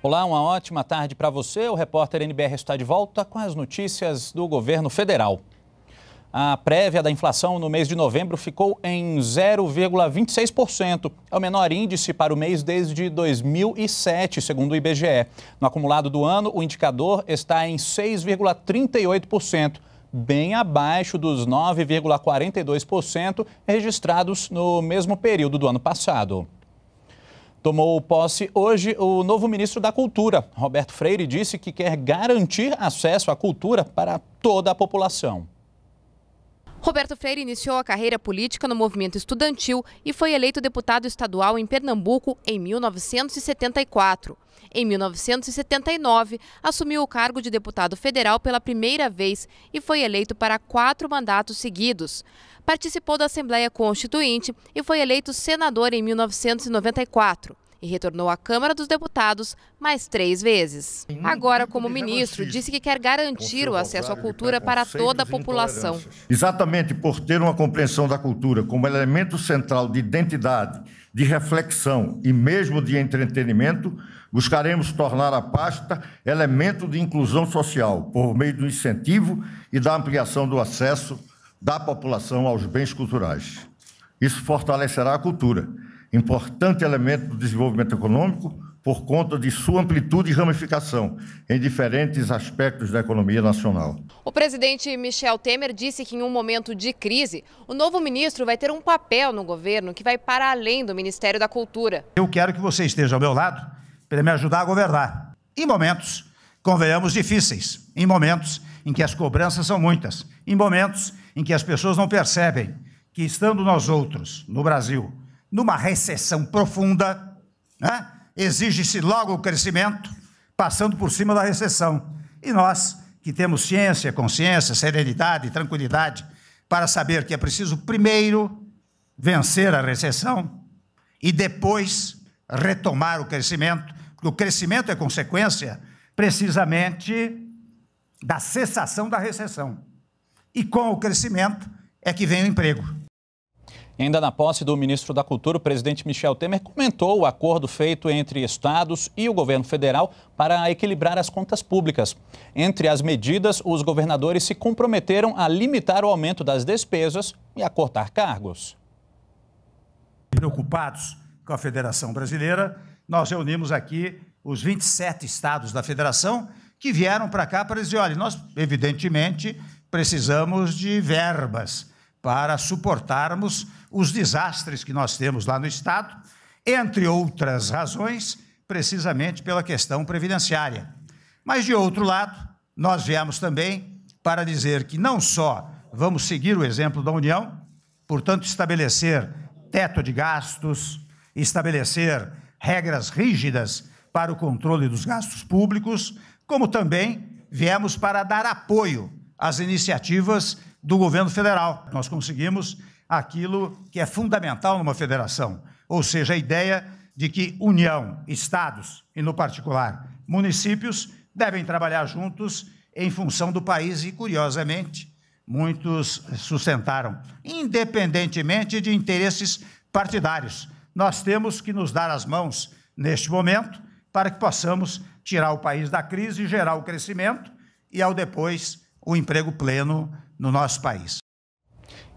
Olá, uma ótima tarde para você. O repórter NBR está de volta com as notícias do governo federal. A prévia da inflação no mês de novembro ficou em 0,26%. É o menor índice para o mês desde 2007, segundo o IBGE. No acumulado do ano, o indicador está em 6,38%, bem abaixo dos 9,42% registrados no mesmo período do ano passado. Tomou posse hoje o novo ministro da Cultura. Roberto Freire disse que quer garantir acesso à cultura para toda a população. Roberto Freire iniciou a carreira política no movimento estudantil e foi eleito deputado estadual em Pernambuco em 1974. Em 1979, assumiu o cargo de deputado federal pela primeira vez e foi eleito para quatro mandatos seguidos participou da Assembleia Constituinte e foi eleito senador em 1994 e retornou à Câmara dos Deputados mais três vezes. Agora, como ministro, disse que quer garantir o acesso à cultura para toda a população. Exatamente por ter uma compreensão da cultura como elemento central de identidade, de reflexão e mesmo de entretenimento, buscaremos tornar a pasta elemento de inclusão social por meio do incentivo e da ampliação do acesso da população aos bens culturais. Isso fortalecerá a cultura, importante elemento do desenvolvimento econômico por conta de sua amplitude e ramificação em diferentes aspectos da economia nacional. O presidente Michel Temer disse que em um momento de crise, o novo ministro vai ter um papel no governo que vai para além do Ministério da Cultura. Eu quero que você esteja ao meu lado para me ajudar a governar. Em momentos, convenhamos, difíceis. Em momentos em que as cobranças são muitas, em momentos em que as pessoas não percebem que, estando nós outros, no Brasil, numa recessão profunda, né, exige-se logo o crescimento, passando por cima da recessão. E nós, que temos ciência, consciência, serenidade, tranquilidade, para saber que é preciso primeiro vencer a recessão e depois retomar o crescimento, porque o crescimento é consequência precisamente da cessação da recessão. E com o crescimento é que vem o emprego. Ainda na posse do ministro da Cultura, o presidente Michel Temer comentou o acordo feito entre estados e o governo federal para equilibrar as contas públicas. Entre as medidas, os governadores se comprometeram a limitar o aumento das despesas e a cortar cargos. Preocupados com a Federação Brasileira, nós reunimos aqui os 27 estados da federação que vieram para cá para dizer: olha, nós, evidentemente, precisamos de verbas para suportarmos os desastres que nós temos lá no Estado, entre outras razões, precisamente pela questão previdenciária. Mas, de outro lado, nós viemos também para dizer que não só vamos seguir o exemplo da União, portanto, estabelecer teto de gastos, estabelecer regras rígidas para o controle dos gastos públicos, como também viemos para dar apoio às iniciativas do governo federal. Nós conseguimos aquilo que é fundamental numa federação, ou seja, a ideia de que União, Estados e, no particular, municípios devem trabalhar juntos em função do país e, curiosamente, muitos sustentaram, independentemente de interesses partidários. Nós temos que nos dar as mãos neste momento para que possamos tirar o país da crise, e gerar o crescimento e, ao depois, o emprego pleno no nosso país.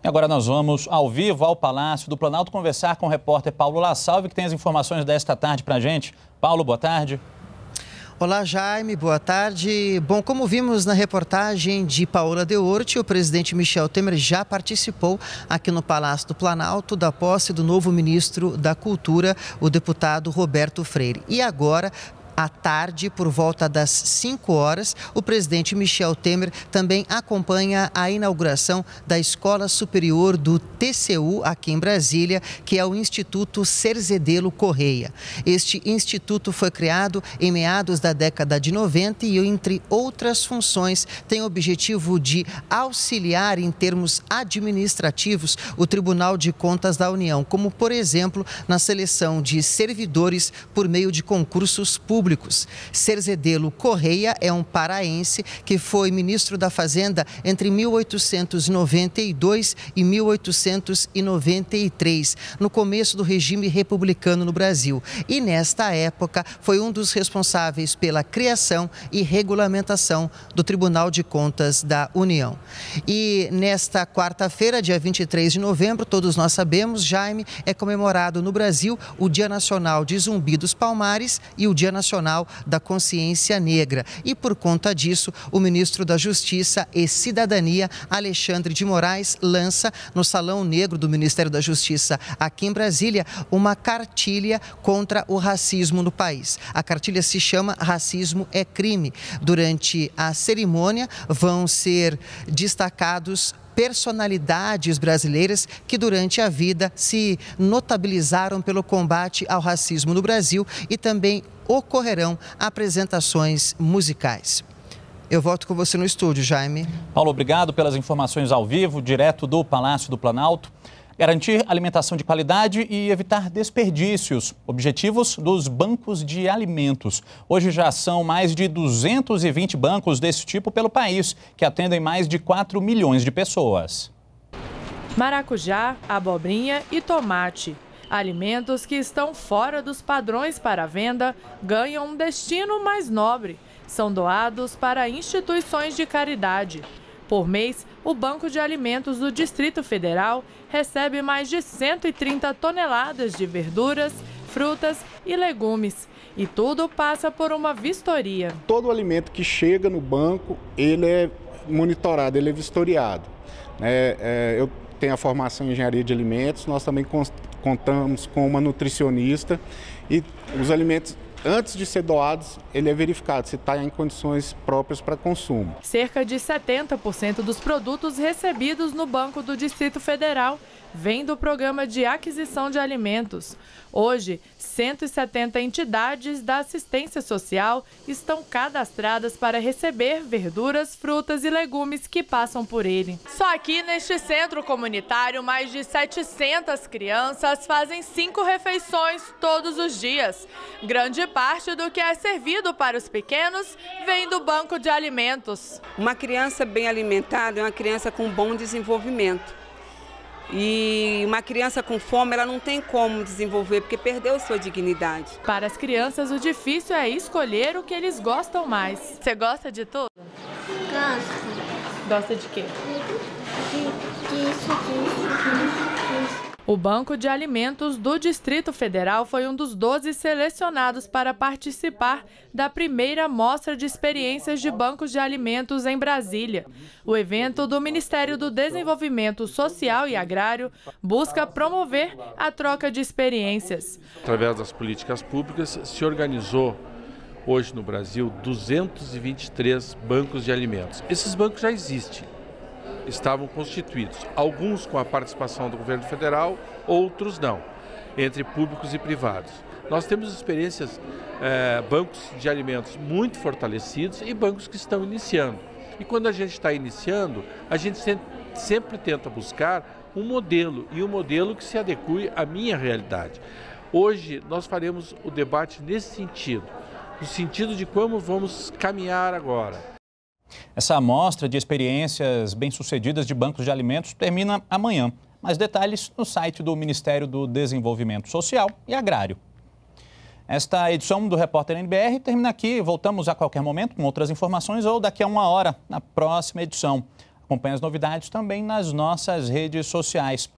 E agora nós vamos ao vivo ao Palácio do Planalto conversar com o repórter Paulo La Salve que tem as informações desta tarde para a gente. Paulo, boa tarde. Olá, Jaime, boa tarde. Bom, como vimos na reportagem de Paola De Orte, o presidente Michel Temer já participou aqui no Palácio do Planalto da posse do novo ministro da Cultura, o deputado Roberto Freire. E agora à tarde, por volta das 5 horas, o presidente Michel Temer também acompanha a inauguração da Escola Superior do TCU aqui em Brasília, que é o Instituto Cerzedelo Correia. Este instituto foi criado em meados da década de 90 e, entre outras funções, tem o objetivo de auxiliar em termos administrativos o Tribunal de Contas da União, como, por exemplo, na seleção de servidores por meio de concursos públicos públicos. Cerzedelo Correia é um paraense que foi ministro da Fazenda entre 1892 e 1893, no começo do regime republicano no Brasil. E nesta época foi um dos responsáveis pela criação e regulamentação do Tribunal de Contas da União. E nesta quarta-feira, dia 23 de novembro, todos nós sabemos, Jaime, é comemorado no Brasil o Dia Nacional de Zumbi dos Palmares e o Dia Nacional Nacional da Consciência Negra. E por conta disso, o ministro da Justiça e Cidadania, Alexandre de Moraes, lança no Salão Negro do Ministério da Justiça aqui em Brasília uma cartilha contra o racismo no país. A cartilha se chama Racismo é Crime. Durante a cerimônia vão ser destacados personalidades brasileiras que durante a vida se notabilizaram pelo combate ao racismo no Brasil e também ocorrerão apresentações musicais. Eu volto com você no estúdio, Jaime. Paulo, obrigado pelas informações ao vivo, direto do Palácio do Planalto garantir alimentação de qualidade e evitar desperdícios, objetivos dos bancos de alimentos. Hoje já são mais de 220 bancos desse tipo pelo país, que atendem mais de 4 milhões de pessoas. Maracujá, abobrinha e tomate. Alimentos que estão fora dos padrões para venda ganham um destino mais nobre. São doados para instituições de caridade. Por mês, o Banco de Alimentos do Distrito Federal recebe mais de 130 toneladas de verduras, frutas e legumes. E tudo passa por uma vistoria. Todo alimento que chega no banco, ele é monitorado, ele é vistoriado. É, é, eu tenho a formação em engenharia de alimentos, nós também contamos com uma nutricionista e os alimentos antes de ser doados, ele é verificado se está em condições próprias para consumo. Cerca de 70% dos produtos recebidos no Banco do Distrito Federal vem do Programa de Aquisição de Alimentos. Hoje, 170 entidades da assistência social estão cadastradas para receber verduras, frutas e legumes que passam por ele. Só aqui neste centro comunitário, mais de 700 crianças fazem cinco refeições todos os dias. Grande parte do que é servido para os pequenos vem do banco de alimentos. Uma criança bem alimentada é uma criança com bom desenvolvimento. E uma criança com fome, ela não tem como desenvolver, porque perdeu sua dignidade. Para as crianças, o difícil é escolher o que eles gostam mais. Você gosta de tudo? Gosto. Gosta de quê? de isso de disso. O Banco de Alimentos do Distrito Federal foi um dos 12 selecionados para participar da primeira mostra de experiências de bancos de alimentos em Brasília. O evento do Ministério do Desenvolvimento Social e Agrário busca promover a troca de experiências. Através das políticas públicas, se organizou hoje no Brasil 223 bancos de alimentos. Esses bancos já existem estavam constituídos, alguns com a participação do governo federal, outros não, entre públicos e privados. Nós temos experiências, eh, bancos de alimentos muito fortalecidos e bancos que estão iniciando. E quando a gente está iniciando, a gente sempre tenta buscar um modelo e um modelo que se adeque à minha realidade. Hoje nós faremos o debate nesse sentido, no sentido de como vamos caminhar agora. Essa amostra de experiências bem-sucedidas de bancos de alimentos termina amanhã. Mais detalhes no site do Ministério do Desenvolvimento Social e Agrário. Esta edição do Repórter NBR termina aqui. Voltamos a qualquer momento com outras informações ou daqui a uma hora, na próxima edição. Acompanhe as novidades também nas nossas redes sociais.